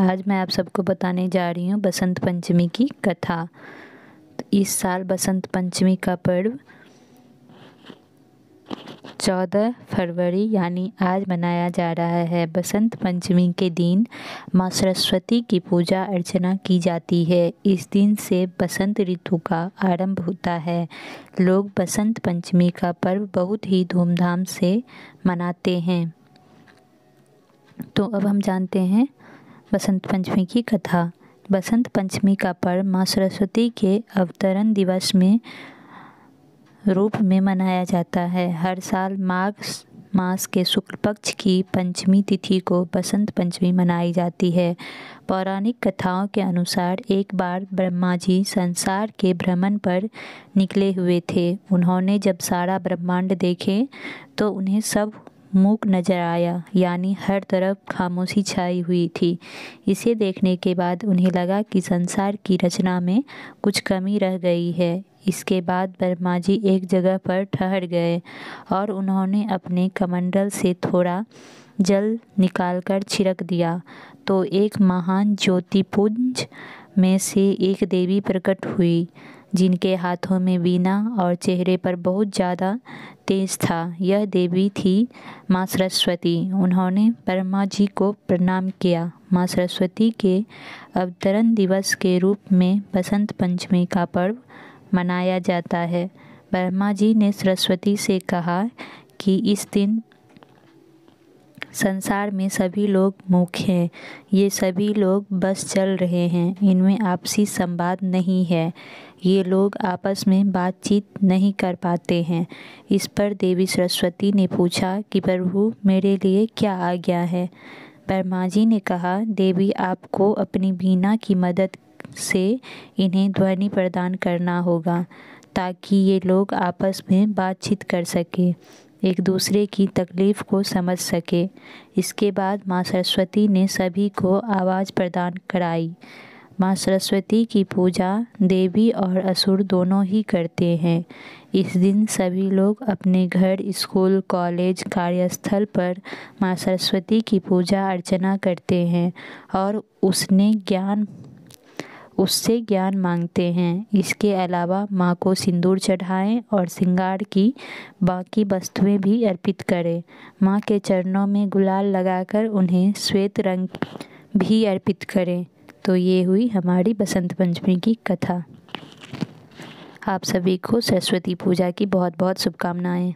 आज मैं आप सबको बताने जा रही हूँ बसंत पंचमी की कथा तो इस साल बसंत पंचमी का पर्व 14 फरवरी यानी आज मनाया जा रहा है बसंत पंचमी के दिन माँ सरस्वती की पूजा अर्चना की जाती है इस दिन से बसंत ऋतु का आरंभ होता है लोग बसंत पंचमी का पर्व बहुत ही धूमधाम से मनाते हैं तो अब हम जानते हैं बसंत पंचमी की कथा बसंत पंचमी का पर्व माँ सरस्वती के अवतरण दिवस में रूप में मनाया जाता है हर साल माघ मास के शुक्ल पक्ष की पंचमी तिथि को बसंत पंचमी मनाई जाती है पौराणिक कथाओं के अनुसार एक बार ब्रह्मा जी संसार के भ्रमण पर निकले हुए थे उन्होंने जब सारा ब्रह्मांड देखे तो उन्हें सब मूक नजर आया यानी हर तरफ खामोशी छाई हुई थी इसे देखने के बाद उन्हें लगा कि संसार की रचना में कुछ कमी रह गई है इसके बाद वर्मा जी एक जगह पर ठहर गए और उन्होंने अपने कमंडल से थोड़ा जल निकालकर छिड़क दिया तो एक महान ज्योतिपुंज में से एक देवी प्रकट हुई जिनके हाथों में वीणा और चेहरे पर बहुत ज़्यादा तेज था यह देवी थी माँ सरस्वती उन्होंने परमा जी को प्रणाम किया माँ सरस्वती के अवतरण दिवस के रूप में बसंत पंचमी का पर्व मनाया जाता है ब्रह्मा जी ने सरस्वती से कहा कि इस दिन संसार में सभी लोग मूक हैं ये सभी लोग बस चल रहे हैं इनमें आपसी संवाद नहीं है ये लोग आपस में बातचीत नहीं कर पाते हैं इस पर देवी सरस्वती ने पूछा कि प्रभु मेरे लिए क्या आ गया है परमा जी ने कहा देवी आपको अपनी बीना की मदद से इन्हें ध्वनि प्रदान करना होगा ताकि ये लोग आपस में बातचीत कर सकें एक दूसरे की तकलीफ़ को समझ सके इसके बाद माँ सरस्वती ने सभी को आवाज़ प्रदान कराई माँ सरस्वती की पूजा देवी और असुर दोनों ही करते हैं इस दिन सभी लोग अपने घर स्कूल कॉलेज कार्यस्थल पर माँ सरस्वती की पूजा अर्चना करते हैं और उसने ज्ञान उससे ज्ञान मांगते हैं इसके अलावा माँ को सिंदूर चढ़ाएं और श्रृंगार की बाकी वस्तुएं भी अर्पित करें माँ के चरणों में गुलाल लगाकर उन्हें श्वेत रंग भी अर्पित करें तो ये हुई हमारी बसंत पंचमी की कथा आप सभी को सरस्वती पूजा की बहुत बहुत शुभकामनाएँ